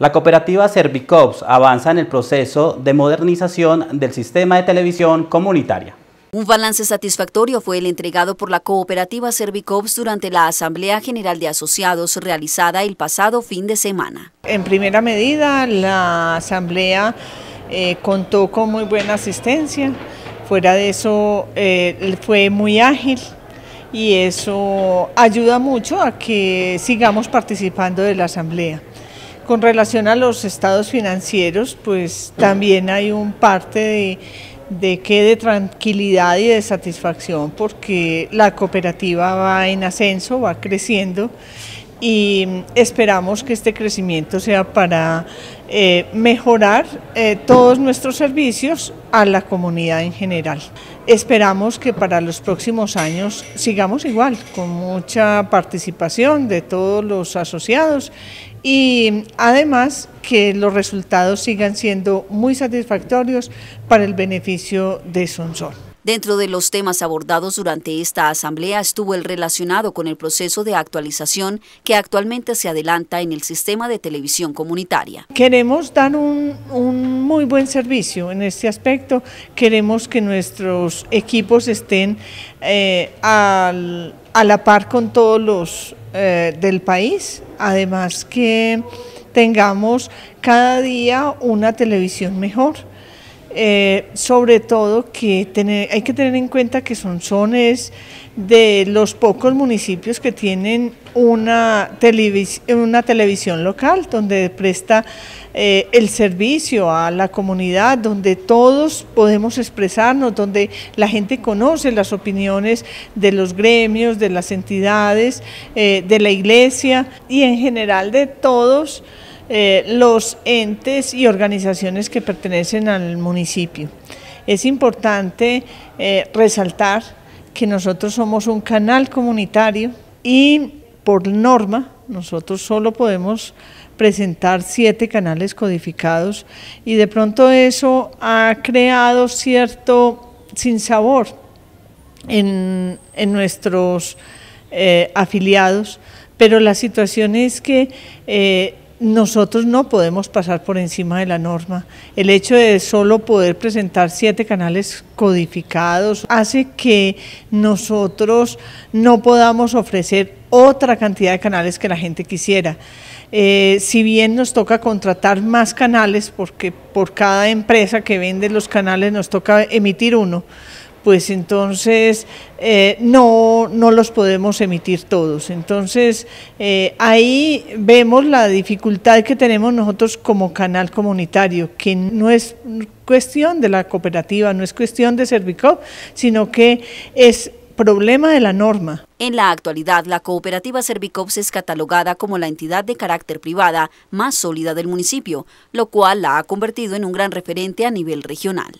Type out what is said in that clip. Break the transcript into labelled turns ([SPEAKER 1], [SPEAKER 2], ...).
[SPEAKER 1] La cooperativa Servicops avanza en el proceso de modernización del sistema de
[SPEAKER 2] televisión comunitaria.
[SPEAKER 1] Un balance satisfactorio fue el entregado por la cooperativa Servicops durante la Asamblea General de Asociados realizada el pasado fin de semana.
[SPEAKER 2] En primera medida, la asamblea eh, contó con muy buena asistencia, fuera de eso eh, fue muy ágil, y eso ayuda mucho a que sigamos participando de la asamblea. Con relación a los estados financieros, pues también hay un parte de, que de tranquilidad y de satisfacción porque la cooperativa va en ascenso, va creciendo y esperamos que este crecimiento sea para eh, mejorar eh, todos nuestros servicios a la comunidad en general. Esperamos que para los próximos años sigamos igual, con mucha participación de todos los asociados y además que los resultados sigan siendo muy satisfactorios para el beneficio de Sonsol.
[SPEAKER 1] Dentro de los temas abordados durante esta asamblea estuvo el relacionado con el proceso de actualización que actualmente se adelanta en el sistema de televisión comunitaria.
[SPEAKER 2] Queremos dar un, muy buen servicio en este aspecto, queremos que nuestros equipos estén eh, a la par con todos los eh, del país, además que tengamos cada día una televisión mejor. Eh, sobre todo que tener, hay que tener en cuenta que son zones de los pocos municipios que tienen una, televis una televisión local donde presta eh, el servicio a la comunidad, donde todos podemos expresarnos, donde la gente conoce las opiniones de los gremios, de las entidades, eh, de la iglesia y en general de todos eh, los entes y organizaciones que pertenecen al municipio. Es importante resaltar que nosotros somos un canal comunitario y por norma, nosotros solo podemos presentar siete canales codificados y de pronto eso ha creado cierto sinsabor en, en nuestros eh, afiliados, pero la situación es que eh, nosotros no podemos pasar por encima de la norma. El hecho de solo poder presentar siete canales codificados hace que nosotros no podamos ofrecer otra cantidad de canales que la gente quisiera. Eh, si bien nos toca contratar más canales, porque por cada empresa que vende los canales nos toca emitir uno, pues entonces eh, no, los podemos emitir todos. Entonces eh, ahí vemos la dificultad que tenemos nosotros como canal comunitario, que no es cuestión de la cooperativa, no es cuestión de Servicop, sino que es problema de la norma.
[SPEAKER 1] En la actualidad, la cooperativa Servicops es catalogada como la entidad de carácter privada más sólida del municipio, lo cual la ha convertido en un gran referente a nivel regional.